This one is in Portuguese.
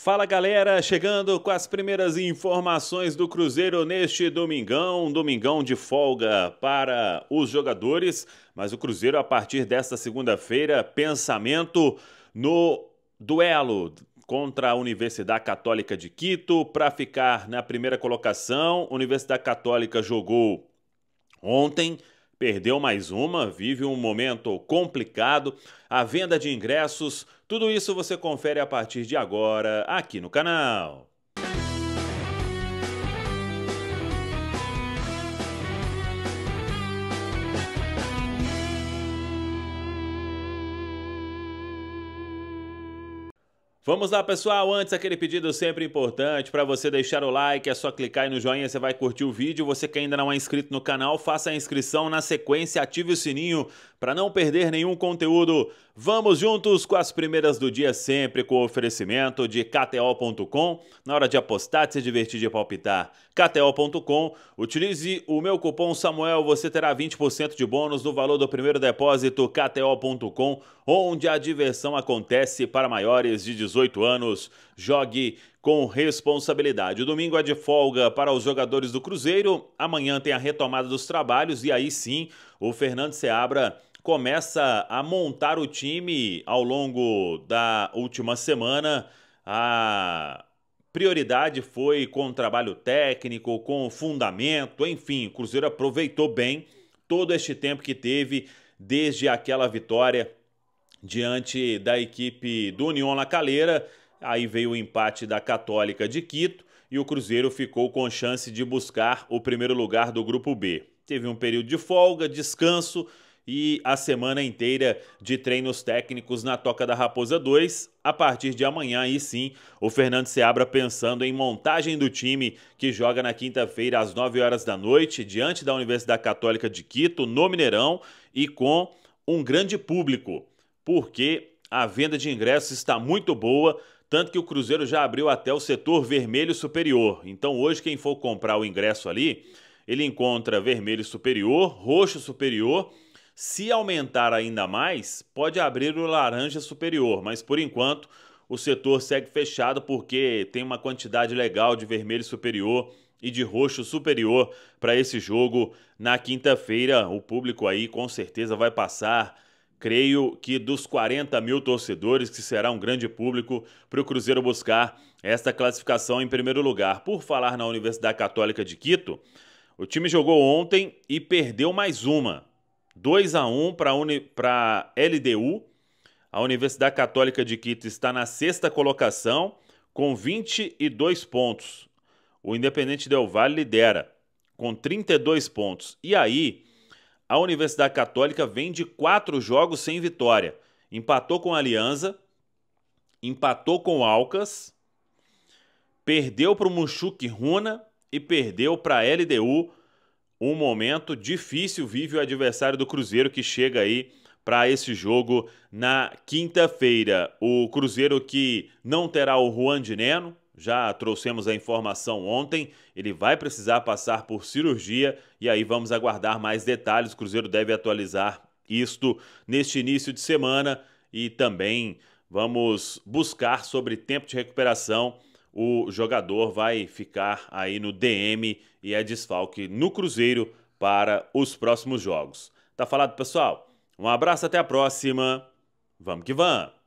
Fala galera, chegando com as primeiras informações do Cruzeiro neste domingão, domingão de folga para os jogadores, mas o Cruzeiro a partir desta segunda-feira, pensamento no duelo contra a Universidade Católica de Quito para ficar na primeira colocação. Universidade Católica jogou ontem Perdeu mais uma, vive um momento complicado. A venda de ingressos, tudo isso você confere a partir de agora aqui no canal. Vamos lá, pessoal. Antes, aquele pedido sempre importante para você deixar o like. É só clicar aí no joinha, você vai curtir o vídeo. Você que ainda não é inscrito no canal, faça a inscrição na sequência, ative o sininho para não perder nenhum conteúdo. Vamos juntos com as primeiras do dia, sempre com o oferecimento de KTO.com. Na hora de apostar, de se divertir, de palpitar, KTO.com. Utilize o meu cupom Samuel, você terá 20% de bônus no valor do primeiro depósito, KTO.com, onde a diversão acontece para maiores de 18 18 anos. Jogue com responsabilidade. O domingo é de folga para os jogadores do Cruzeiro. Amanhã tem a retomada dos trabalhos e aí sim o Fernando Seabra começa a montar o time ao longo da última semana. A prioridade foi com o trabalho técnico, com o fundamento, enfim, o Cruzeiro aproveitou bem todo este tempo que teve desde aquela vitória diante da equipe do União La Calera. Aí veio o empate da Católica de Quito e o Cruzeiro ficou com chance de buscar o primeiro lugar do Grupo B. Teve um período de folga, descanso e a semana inteira de treinos técnicos na Toca da Raposa 2. A partir de amanhã, aí sim, o Fernando se abra pensando em montagem do time que joga na quinta-feira às 9 horas da noite, diante da Universidade Católica de Quito, no Mineirão, e com um grande público porque a venda de ingressos está muito boa, tanto que o Cruzeiro já abriu até o setor vermelho superior. Então hoje quem for comprar o ingresso ali, ele encontra vermelho superior, roxo superior. Se aumentar ainda mais, pode abrir o laranja superior, mas por enquanto o setor segue fechado porque tem uma quantidade legal de vermelho superior e de roxo superior para esse jogo na quinta-feira. O público aí com certeza vai passar creio que dos 40 mil torcedores, que será um grande público para o Cruzeiro buscar esta classificação em primeiro lugar. Por falar na Universidade Católica de Quito, o time jogou ontem e perdeu mais uma. 2 a 1 para a LDU. A Universidade Católica de Quito está na sexta colocação com 22 pontos. O Independente Del Valle lidera com 32 pontos. E aí, a Universidade Católica vem de quatro jogos sem vitória. Empatou com a Alianza, empatou com o Alcas, perdeu para o Muxuque Runa e perdeu para a LDU. Um momento difícil vive o adversário do Cruzeiro que chega aí para esse jogo na quinta-feira. O Cruzeiro que não terá o Juan de Neno. Já trouxemos a informação ontem, ele vai precisar passar por cirurgia e aí vamos aguardar mais detalhes. O Cruzeiro deve atualizar isto neste início de semana e também vamos buscar sobre tempo de recuperação. O jogador vai ficar aí no DM e é desfalque no Cruzeiro para os próximos jogos. Tá falado, pessoal? Um abraço, até a próxima. Vamos que vamos!